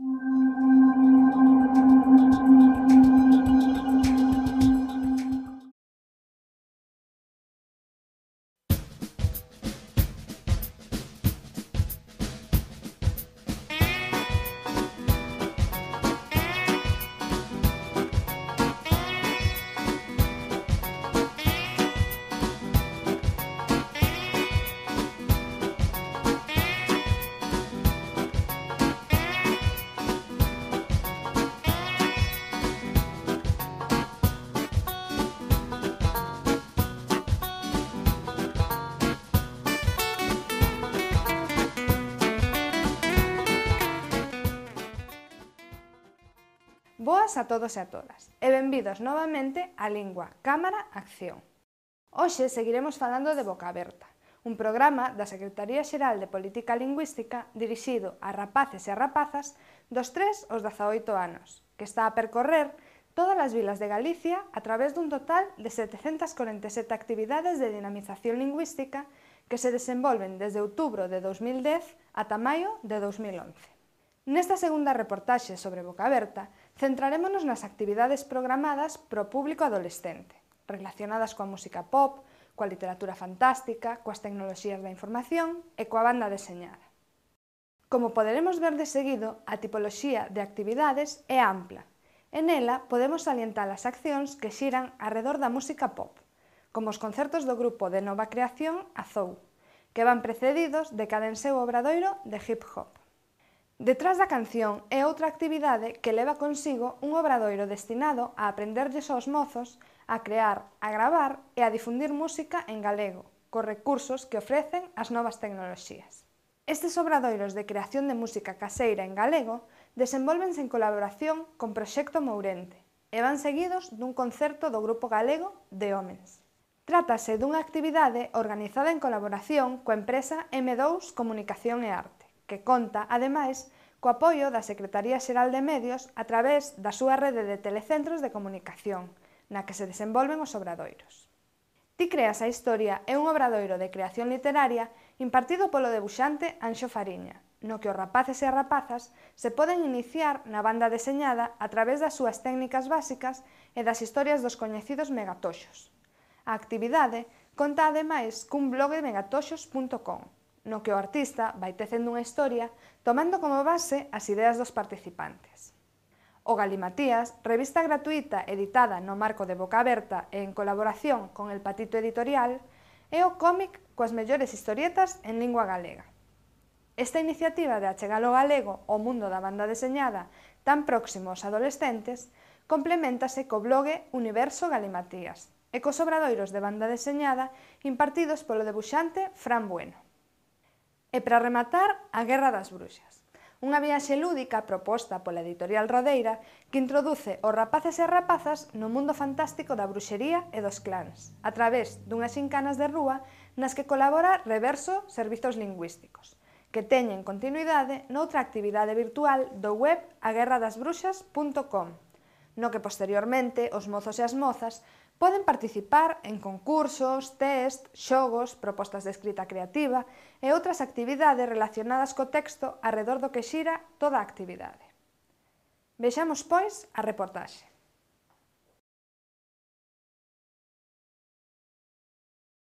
you Boas a todos e a todas, e benvidos novamente a Lingua, Cámara, Acción. Hoxe seguiremos falando de Boca Aberta, un programa da Secretaría Xeral de Política Lingüística dirixido a rapaces e a rapazas dos 3 aos 18 anos, que está a percorrer todas as vilas de Galicia a través dun total de 747 actividades de dinamización lingüística que se desenvolven desde outubro de 2010 ata maio de 2011. Nesta segunda reportaxe sobre Boca Aberta, centrarémonos nas actividades programadas pro público adolescente, relacionadas coa música pop, coa literatura fantástica, coas tecnoloxías da información e coa banda deseñada. Como poderemos ver de seguido, a tipoloxía de actividades é ampla. En ela podemos salientar as accións que xiran arredor da música pop, como os concertos do grupo de nova creación Azou, que van precedidos de cada seu Obradoiro de Hip Hop. Detrás da canción é outra actividade que leva consigo un obradoiro destinado a aprenderlles aos mozos a crear, a gravar e a difundir música en galego, co recursos que ofrecen as novas tecnoloxías. Estes obradoiros de creación de música caseira en galego desenvolvense en colaboración con Proxecto Mourente e van seguidos dun concerto do grupo galego de Homens. Trátase dunha actividade organizada en colaboración coa empresa M2 Comunicación e Arte que conta, ademais, co apoio da Secretaría Xeral de Medios a través da súa rede de telecentros de comunicación, na que se desenvolven os obradoiros. Ti creas a historia é un obradoiro de creación literaria impartido polo debuxante Anxo Fariña, no que os rapaces e as rapazas se poden iniciar na banda deseñada a través das súas técnicas básicas e das historias dos coñecidos megatoxos. A actividade conta ademais cun blog de megatoxos.com, no que o artista vai tecendo unha historia tomando como base as ideas dos participantes. O Galimatías, revista gratuita editada no marco de Boca Aberta e en colaboración con El Patito Editorial, é o cómic coas mellores historietas en lingua galega. Esta iniciativa de achegar o galego ao mundo da banda deseñada tan próximo aos adolescentes complementase co blogue Universo Galimatías e cos obradoiros de banda deseñada impartidos polo debuxante Fran Bueno. E para rematar, a Guerra das Bruxas. Unha viaxe lúdica proposta pola editorial Rodeira que introduce os rapaces e rapazas no mundo fantástico da bruxería e dos clans, a través dunhas xincanas de rúa nas que colabora Reverso Servizos Lingüísticos, que teñen continuidade noutra actividade virtual do web aguerradasbruxas.com, no que posteriormente os mozos e as mozas Poden participar en concursos, test, xogos, propostas de escrita creativa e outras actividades relacionadas co texto arredor do que xira toda a actividade. Vexamos, pois, a reportaxe.